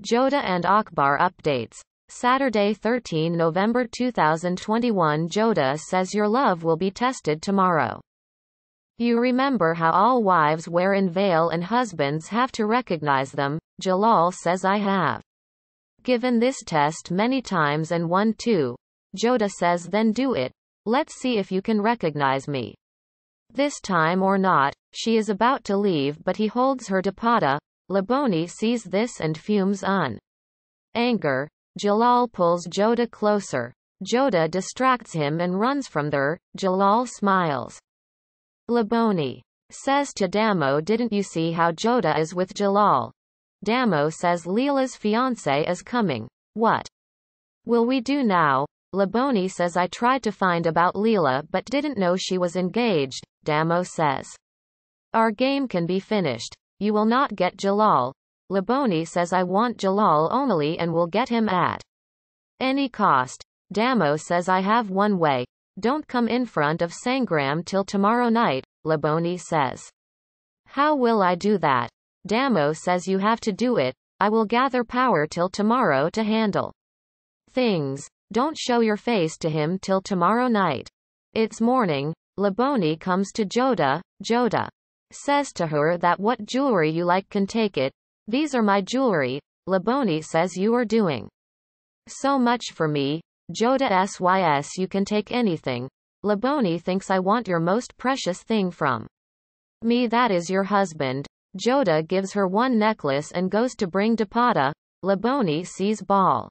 Joda and Akbar updates. Saturday 13 November 2021 Joda says your love will be tested tomorrow. You remember how all wives wear in veil and husbands have to recognize them, Jalal says I have. Given this test many times and won too. Joda says then do it. Let's see if you can recognize me. This time or not, she is about to leave but he holds her to Pada, Laboni sees this and fumes on anger. Jalal pulls Joda closer. Joda distracts him and runs from there. Jalal smiles. Laboni says to Damo didn't you see how Joda is with Jalal? Damo says Leela's fiance is coming. What will we do now? Laboni says I tried to find about Leela but didn't know she was engaged, Damo says. Our game can be finished. You will not get Jalal. Laboni says I want Jalal only and will get him at any cost. Damo says I have one way. Don't come in front of Sangram till tomorrow night, Laboni says. How will I do that? Damo says you have to do it, I will gather power till tomorrow to handle things. Don't show your face to him till tomorrow night. It's morning, Laboni comes to Joda, Joda says to her that what jewelry you like can take it. These are my jewelry, Laboni says you are doing. So much for me, Joda SYS you can take anything. Laboni thinks I want your most precious thing from me that is your husband. Joda gives her one necklace and goes to bring Dapata. Laboni sees ball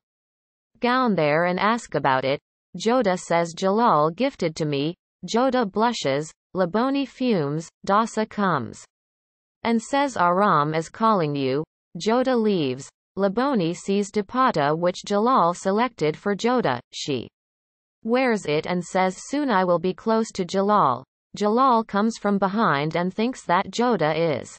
gown there and ask about it. Joda says Jalal gifted to me. Joda blushes. Laboni fumes, Dasa comes. And says Aram is calling you. Joda leaves. Laboni sees Dipata which Jalal selected for Joda, she wears it and says soon I will be close to Jalal. Jalal comes from behind and thinks that Joda is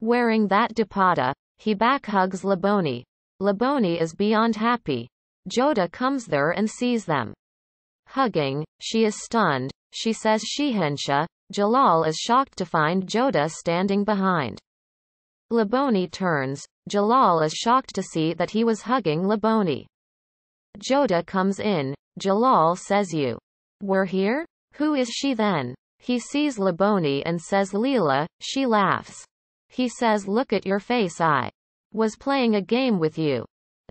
wearing that Dipata. He back hugs Laboni. Laboni is beyond happy. Joda comes there and sees them hugging, she is stunned, she says Shehensha. Jalal is shocked to find Joda standing behind. Laboni turns. Jalal is shocked to see that he was hugging Laboni. Joda comes in. Jalal says you were here? Who is she then? He sees Laboni and says Leela, she laughs. He says look at your face I was playing a game with you.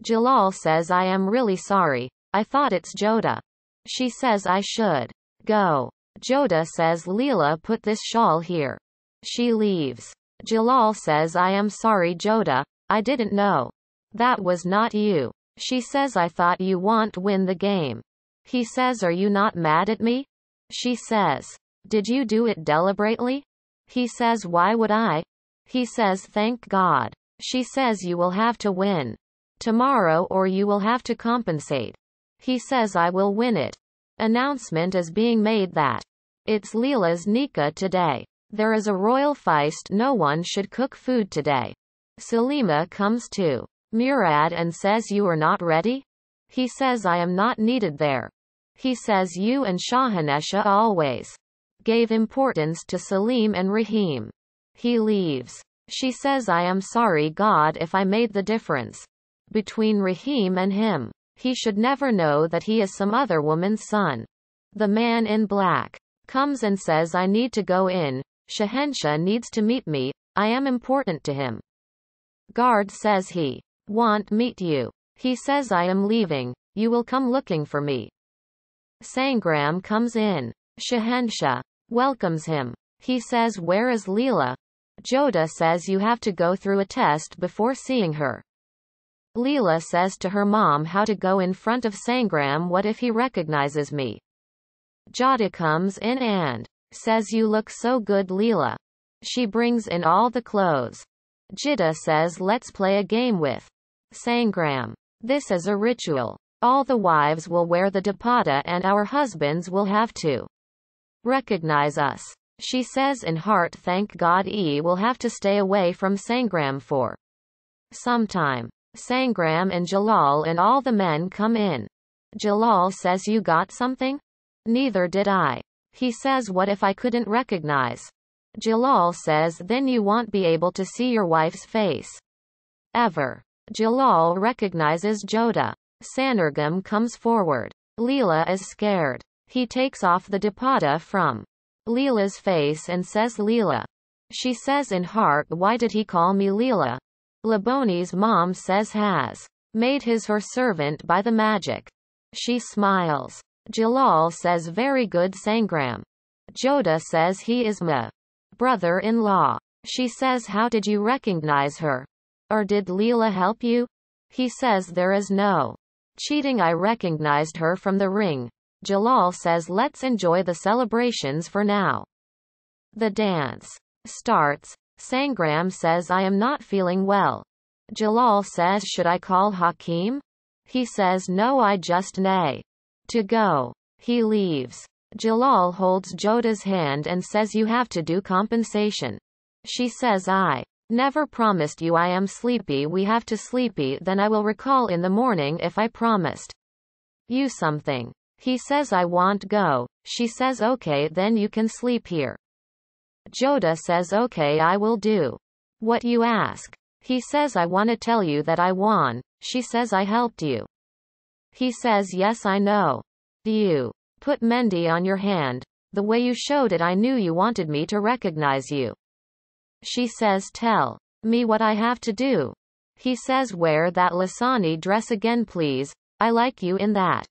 Jalal says I am really sorry, I thought it's Joda. She says I should Go. Joda says Leela put this shawl here. She leaves. Jalal says I am sorry Joda, I didn't know. That was not you. She says I thought you want win the game. He says are you not mad at me? She says. Did you do it deliberately? He says why would I? He says thank God. She says you will have to win. Tomorrow or you will have to compensate. He says I will win it. Announcement is being made that it's Leela's Nika today. There is a royal feist. no one should cook food today. Selima comes to Murad and says you are not ready? He says I am not needed there. He says you and Shahanesha always gave importance to Salim and Rahim. He leaves. She says I am sorry God if I made the difference between Rahim and him. He should never know that he is some other woman's son. The man in black comes and says I need to go in. Shahensha needs to meet me. I am important to him. Guard says he want meet you. He says I am leaving. You will come looking for me. Sangram comes in. Shahensha welcomes him. He says where is Leela? Joda says you have to go through a test before seeing her. Leela says to her mom how to go in front of Sangram what if he recognizes me. Jada comes in and says you look so good Leela. She brings in all the clothes. Jida says let's play a game with Sangram. This is a ritual. All the wives will wear the dapata and our husbands will have to recognize us. She says in heart thank God E will have to stay away from Sangram for some time. Sangram and Jalal and all the men come in. Jalal says you got something? Neither did I. He says what if I couldn't recognize? Jalal says then you won't be able to see your wife's face. Ever. Jalal recognizes Joda. Sanergam comes forward. Leela is scared. He takes off the dipata from Leela's face and says Leela. She says in heart why did he call me Leela? Laboni's mom says has made his her servant by the magic. She smiles. Jalal says very good Sangram. Joda says he is my brother-in-law. She says how did you recognize her? Or did Leela help you? He says there is no cheating I recognized her from the ring. Jalal says let's enjoy the celebrations for now. The dance starts. Sangram says I am not feeling well. Jalal says should I call Hakim? He says no I just nay. To go. He leaves. Jalal holds Joda's hand and says you have to do compensation. She says I never promised you I am sleepy we have to sleepy then I will recall in the morning if I promised you something. He says I want go. She says okay then you can sleep here. Joda says okay I will do. What you ask. He says I wanna tell you that I won. She says I helped you. He says yes I know. You. Put Mendy on your hand. The way you showed it I knew you wanted me to recognize you. She says tell. Me what I have to do. He says wear that Lasani dress again please, I like you in that.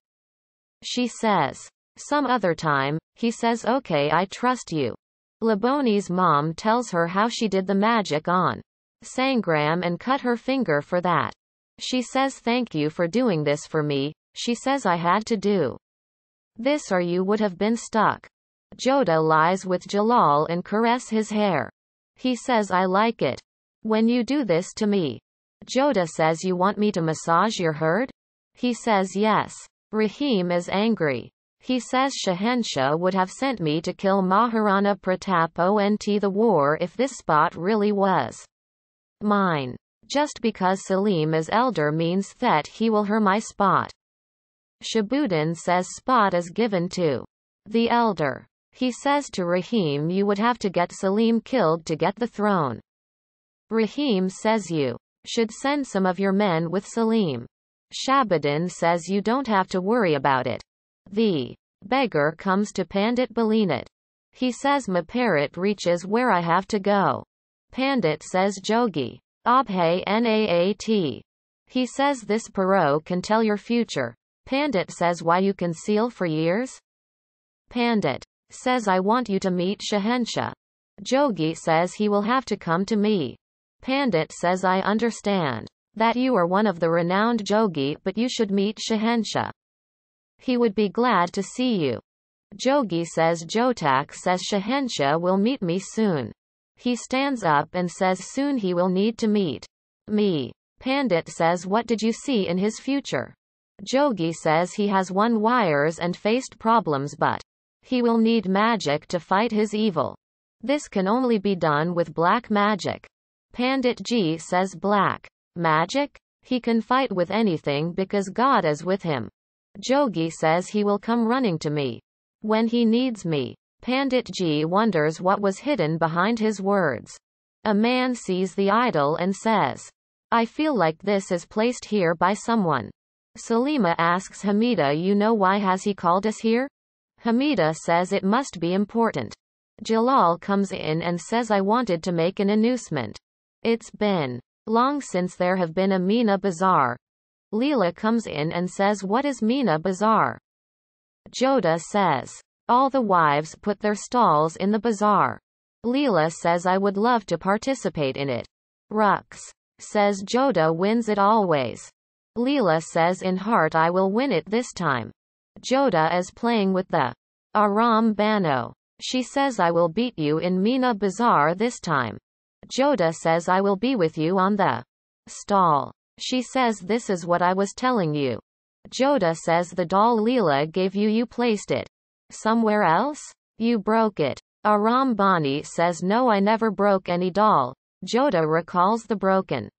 She says. Some other time, he says okay I trust you. Laboni's mom tells her how she did the magic on Sangram and cut her finger for that. She says thank you for doing this for me, she says I had to do this or you would have been stuck. Joda lies with Jalal and caress his hair. He says I like it. When you do this to me. Joda says you want me to massage your herd? He says yes. Rahim is angry. He says Shahensha would have sent me to kill Maharana Pratap ONT the war if this spot really was mine. Just because Salim is elder means that he will her my spot. Shabudin says spot is given to the elder. He says to Rahim you would have to get Salim killed to get the throne. Rahim says you should send some of your men with Salim. Shabudin says you don't have to worry about it. The beggar comes to Pandit Balinit. He says my parrot reaches where I have to go. Pandit says Jogi. Abhay Naat. He says this parrot can tell your future. Pandit says why you conceal for years? Pandit says I want you to meet Shahensha. Jogi says he will have to come to me. Pandit says I understand that you are one of the renowned Jogi but you should meet Shahensha. He would be glad to see you. Jogi says Jotak says Shahensha will meet me soon. He stands up and says soon he will need to meet me. Pandit says what did you see in his future? Jogi says he has won wires and faced problems but he will need magic to fight his evil. This can only be done with black magic. Pandit G says black magic? He can fight with anything because God is with him. Jogi says he will come running to me when he needs me. Pandit G wonders what was hidden behind his words. A man sees the idol and says, I feel like this is placed here by someone. Salima asks Hamida, You know why has he called us here? Hamida says it must be important. Jalal comes in and says I wanted to make an announcement. It's been long since there have been a Mina bazaar, Leela comes in and says what is Mina bazaar? Joda says. All the wives put their stalls in the bazaar. Leela says I would love to participate in it. Rux. Says Joda wins it always. Leela says in heart I will win it this time. Joda is playing with the Aram Bano. She says I will beat you in Mina Bazaar this time. Joda says I will be with you on the stall. She says this is what I was telling you. Joda says the doll Leela gave you you placed it. Somewhere else? You broke it. Aram Bani says no I never broke any doll. Joda recalls the broken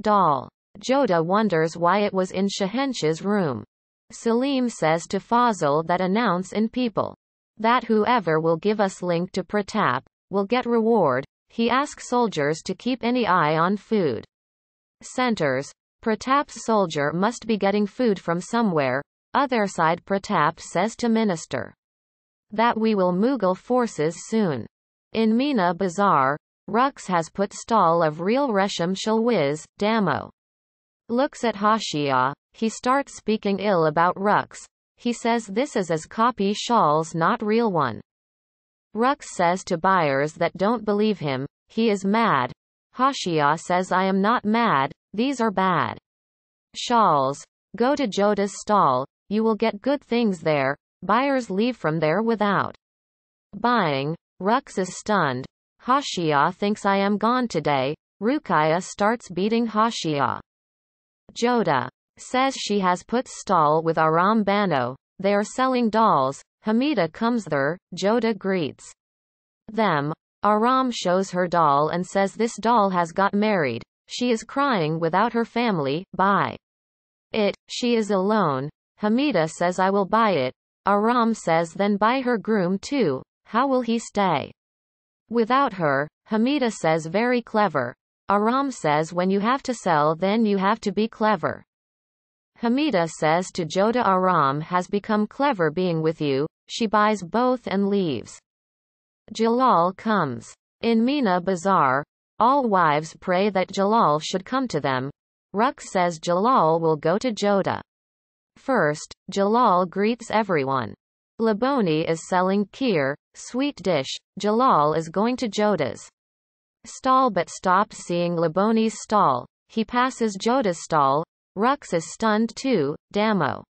doll. Joda wonders why it was in Shahensha's room. Salim says to Fazil that announce in people that whoever will give us link to Pratap will get reward. He asks soldiers to keep any eye on food centers. Pratap's soldier must be getting food from somewhere. Other side Pratap says to minister that we will Mughal forces soon. In Mina Bazaar, Rux has put stall of real Resham Shalwiz, Damo. Looks at Hashia, he starts speaking ill about Rux. He says this is as copy shawls not real one. Rux says to buyers that don't believe him, he is mad, Hashia says I am not mad, these are bad. Shawls. Go to Joda's stall, you will get good things there, buyers leave from there without buying. Rux is stunned. Hashia thinks I am gone today. Rukaya starts beating Hashia. Joda says she has put stall with Aram Bano. They are selling dolls. Hamida comes there. Joda greets them. Aram shows her doll and says this doll has got married. She is crying without her family, buy it, she is alone. Hamida says I will buy it. Aram says then buy her groom too, how will he stay? Without her, Hamida says very clever. Aram says when you have to sell then you have to be clever. Hamida says to Joda Aram has become clever being with you, she buys both and leaves. Jalal comes. In Mina Bazaar, all wives pray that Jalal should come to them. Ruk says Jalal will go to Joda. First, Jalal greets everyone. Laboni is selling kheer, sweet dish. Jalal is going to Joda's stall but stops seeing Laboni's stall. He passes Joda's stall. Rux is stunned too. Damo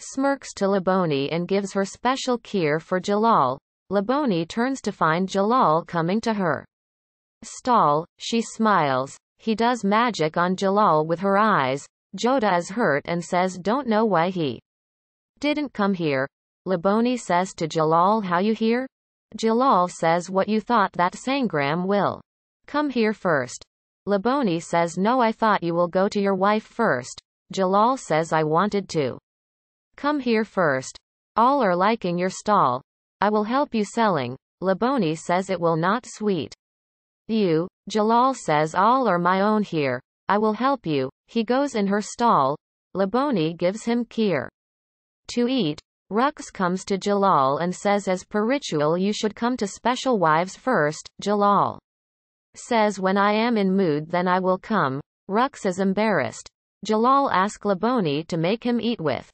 smirks to Laboni and gives her special kheer for Jalal. Laboni turns to find Jalal coming to her. Stall, she smiles. He does magic on Jalal with her eyes. Joda is hurt and says don't know why he didn't come here. Laboni says to Jalal how you hear? Jalal says what you thought that Sangram will come here first. Laboni says no I thought you will go to your wife first. Jalal says I wanted to come here first. All are liking your stall. I will help you selling. Laboni says it will not sweet. You, Jalal says all are my own here. I will help you. He goes in her stall. Laboni gives him kheer. To eat, Rux comes to Jalal and says as per ritual you should come to special wives first, Jalal. Says when I am in mood then I will come. Rux is embarrassed. Jalal asks Laboni to make him eat with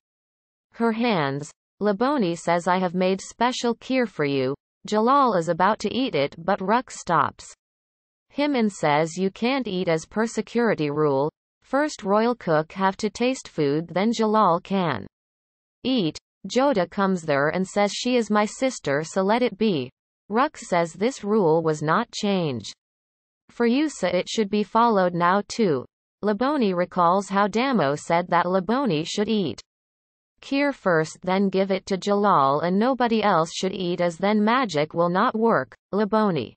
her hands. Laboni says I have made special kheer for you. Jalal is about to eat it but Ruk stops. Himan says you can't eat as per security rule. First royal cook have to taste food then Jalal can. Eat. Joda comes there and says she is my sister so let it be. Ruk says this rule was not changed. For Yusa it should be followed now too. Laboni recalls how Damo said that Laboni should eat. Kheer first then give it to Jalal and nobody else should eat as then magic will not work. Laboni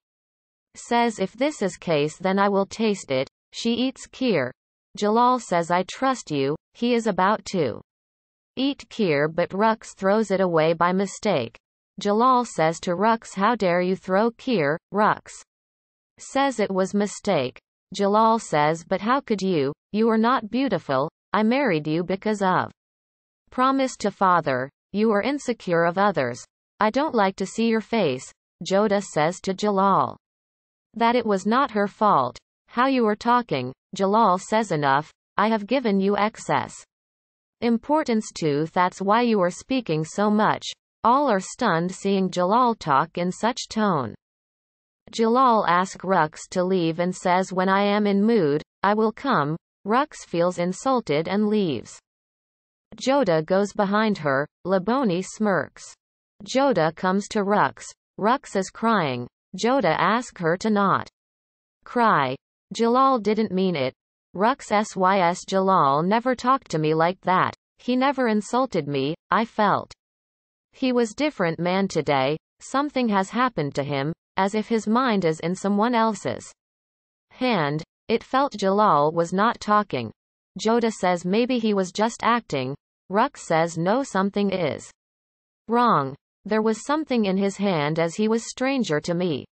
says if this is case then I will taste it. She eats Kheer. Jalal says I trust you. He is about to eat Kheer but Rux throws it away by mistake. Jalal says to Rux how dare you throw Kheer, Rux says it was mistake. Jalal says but how could you, you are not beautiful, I married you because of Promise to father, you are insecure of others. I don't like to see your face, Joda says to Jalal. That it was not her fault. How you are talking, Jalal says enough, I have given you excess importance to that's why you are speaking so much. All are stunned seeing Jalal talk in such tone. Jalal asks Rux to leave and says when I am in mood, I will come. Rux feels insulted and leaves. Joda goes behind her, Laboni smirks. Joda comes to Rux. Rux is crying. Joda asks her to not cry. Jalal didn't mean it. Rux sys Jalal never talked to me like that. He never insulted me, I felt. He was different man today, something has happened to him, as if his mind is in someone else's hand. It felt Jalal was not talking, Joda says maybe he was just acting. Rux says no something is wrong. There was something in his hand as he was stranger to me.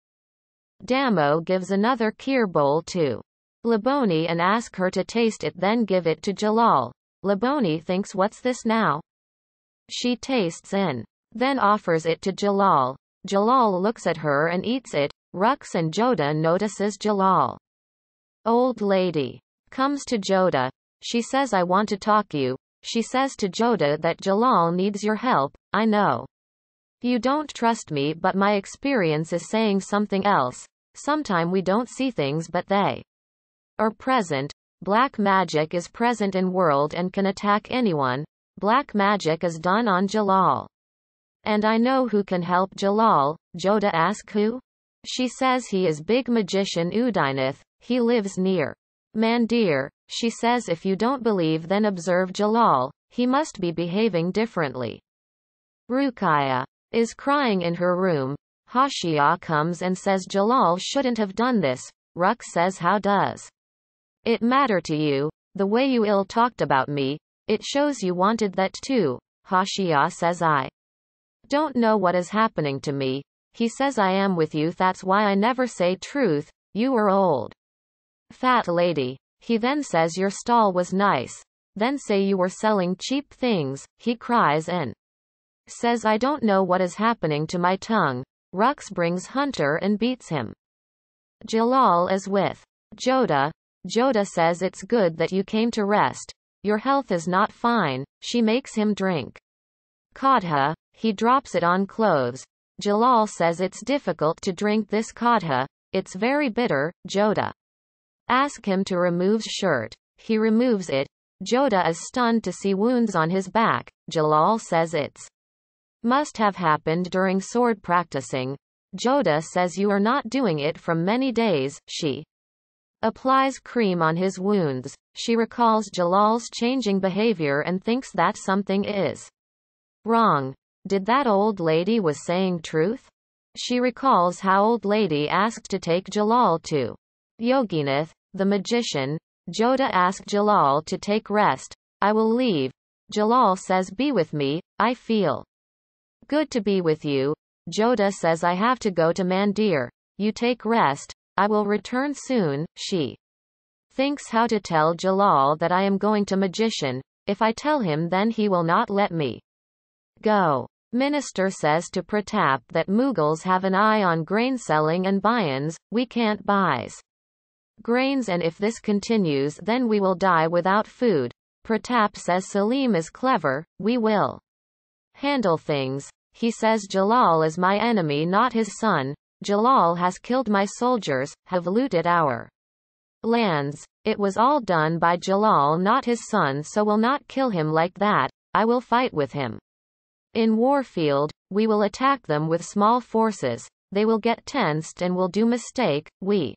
Damo gives another kheer bowl to Laboni and ask her to taste it then give it to Jalal. Laboni thinks what's this now? She tastes and then offers it to Jalal. Jalal looks at her and eats it. Rux and Joda notices Jalal. Old lady comes to Joda. She says I want to talk you. She says to Joda that Jalal needs your help. I know. You don't trust me but my experience is saying something else. Sometime we don't see things but they are present. Black magic is present in world and can attack anyone. Black magic is done on Jalal. And I know who can help Jalal. Joda ask who? She says he is big magician Udinath. He lives near Mandir. She says if you don't believe then observe Jalal. He must be behaving differently. Rukaya is crying in her room. Hashia comes and says Jalal shouldn't have done this. Ruk says how does it matter to you? The way you ill talked about me, it shows you wanted that too. Hashia says I don't know what is happening to me. He says I am with you that's why I never say truth, you are old. Fat lady. He then says your stall was nice. Then say you were selling cheap things, he cries and says I don't know what is happening to my tongue. Rux brings Hunter and beats him. Jalal is with Joda. Joda says it's good that you came to rest. Your health is not fine, she makes him drink. Kadha, he drops it on clothes. Jalal says it's difficult to drink this kadha, it's very bitter, Joda Ask him to remove shirt. He removes it. Joda is stunned to see wounds on his back. Jalal says it's must have happened during sword practicing. Joda says you are not doing it from many days. She applies cream on his wounds. She recalls Jalal's changing behavior and thinks that something is wrong. Did that old lady was saying truth? She recalls how old lady asked to take Jalal to Yoginath, the magician, Joda asked Jalal to take rest. I will leave. Jalal says be with me, I feel good to be with you. Joda says I have to go to Mandir. You take rest, I will return soon, she thinks how to tell Jalal that I am going to magician. If I tell him then he will not let me go. Minister says to Pratap that Mughals have an eye on grain selling and buy-ins, we can't buys grains and if this continues then we will die without food. Pratap says Salim is clever, we will handle things. He says Jalal is my enemy not his son. Jalal has killed my soldiers, have looted our lands. It was all done by Jalal not his son so will not kill him like that, I will fight with him. In Warfield, we will attack them with small forces, they will get tensed and will do mistake, we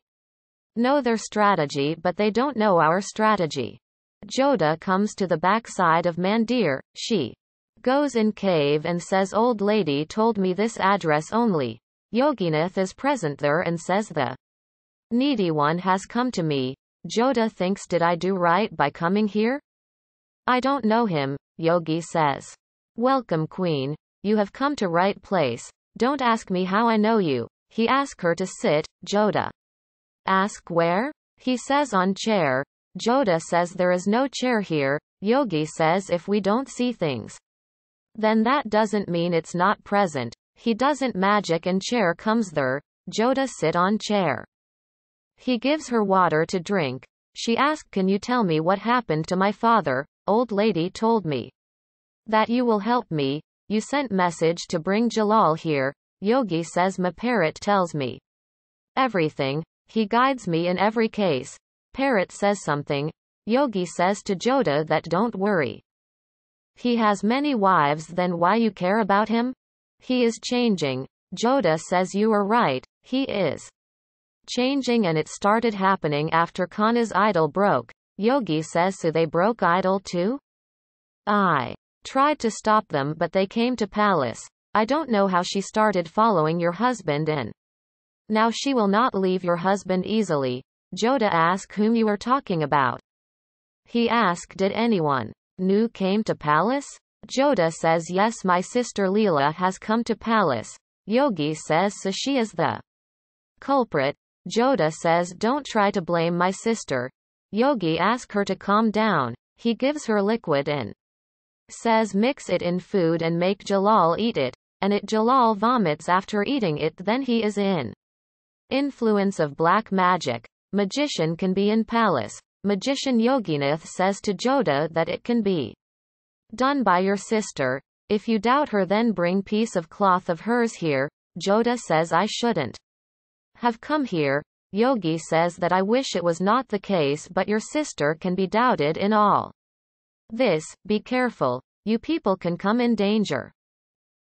know their strategy but they don't know our strategy. Joda comes to the backside of Mandir, she goes in cave and says old lady told me this address only. Yoginath is present there and says the needy one has come to me. Joda thinks did I do right by coming here? I don't know him, Yogi says. Welcome queen, you have come to right place. Don't ask me how I know you. He asks her to sit, Joda Ask where? He says on chair. Joda says there is no chair here. Yogi says if we don't see things, then that doesn't mean it's not present. He doesn't magic and chair comes there. Joda sit on chair. He gives her water to drink. She asked can you tell me what happened to my father? Old lady told me that you will help me. You sent message to bring Jalal here. Yogi says my parrot tells me everything. He guides me in every case. Parrot says something. Yogi says to Joda that don't worry. He has many wives then why you care about him? He is changing. Joda says you are right, he is changing and it started happening after Kana's idol broke. Yogi says so they broke idol too? I tried to stop them but they came to palace. I don't know how she started following your husband and now she will not leave your husband easily. Joda asked whom you are talking about. He asked did anyone new came to palace? Joda says yes my sister Leela has come to palace. Yogi says so she is the culprit. Joda says don't try to blame my sister. Yogi asks her to calm down. He gives her liquid and says mix it in food and make Jalal eat it, and it Jalal vomits after eating it then he is in Influence of black magic. Magician can be in palace. Magician Yoginath says to Joda that it can be done by your sister. If you doubt her then bring piece of cloth of hers here. Joda says I shouldn't have come here. Yogi says that I wish it was not the case but your sister can be doubted in all this, be careful. You people can come in danger.